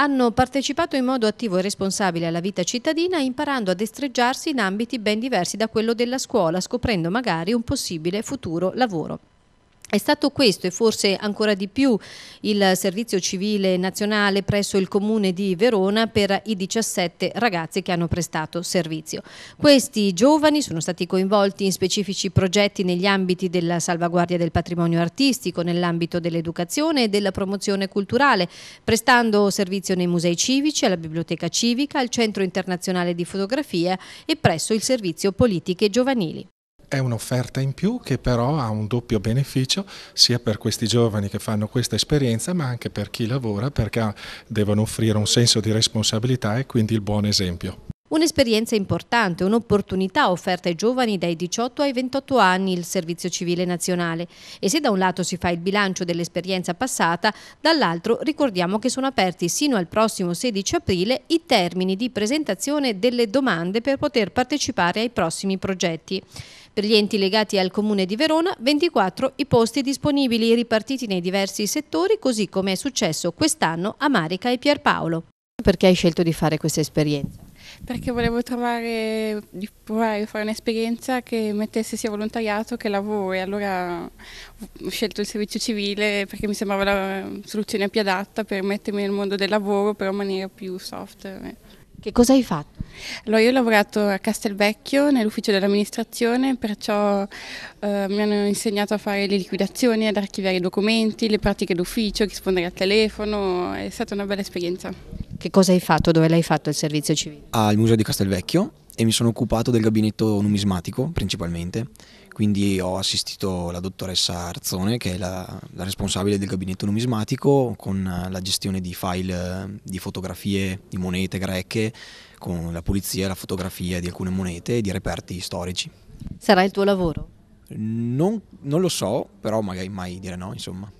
hanno partecipato in modo attivo e responsabile alla vita cittadina imparando a destreggiarsi in ambiti ben diversi da quello della scuola, scoprendo magari un possibile futuro lavoro. È stato questo e forse ancora di più il servizio civile nazionale presso il comune di Verona per i 17 ragazzi che hanno prestato servizio. Questi giovani sono stati coinvolti in specifici progetti negli ambiti della salvaguardia del patrimonio artistico, nell'ambito dell'educazione e della promozione culturale, prestando servizio nei musei civici, alla biblioteca civica, al Centro Internazionale di Fotografia e presso il servizio politiche giovanili è un'offerta in più che però ha un doppio beneficio sia per questi giovani che fanno questa esperienza ma anche per chi lavora perché devono offrire un senso di responsabilità e quindi il buon esempio. Un'esperienza importante, un'opportunità offerta ai giovani dai 18 ai 28 anni il servizio civile nazionale e se da un lato si fa il bilancio dell'esperienza passata, dall'altro ricordiamo che sono aperti sino al prossimo 16 aprile i termini di presentazione delle domande per poter partecipare ai prossimi progetti. Per gli enti legati al Comune di Verona, 24 i posti disponibili ripartiti nei diversi settori, così come è successo quest'anno a Marica e Pierpaolo. Perché hai scelto di fare questa esperienza? perché volevo trovare, di provare a fare un'esperienza che mettesse sia volontariato che lavoro e allora ho scelto il servizio civile perché mi sembrava la soluzione più adatta per mettermi nel mondo del lavoro però in maniera più soft. Che cosa hai fatto? Allora, io ho lavorato a Castelvecchio nell'ufficio dell'amministrazione, perciò eh, mi hanno insegnato a fare le liquidazioni, ad archiviare i documenti, le pratiche d'ufficio, rispondere al telefono, è stata una bella esperienza. Che cosa hai fatto? Dove l'hai fatto il servizio civile? Al museo di Castelvecchio e mi sono occupato del gabinetto numismatico principalmente, quindi ho assistito la dottoressa Arzone che è la, la responsabile del gabinetto numismatico con la gestione di file di fotografie di monete greche, con la pulizia e la fotografia di alcune monete e di reperti storici. Sarà il tuo lavoro? Non, non lo so, però magari mai dire no, insomma.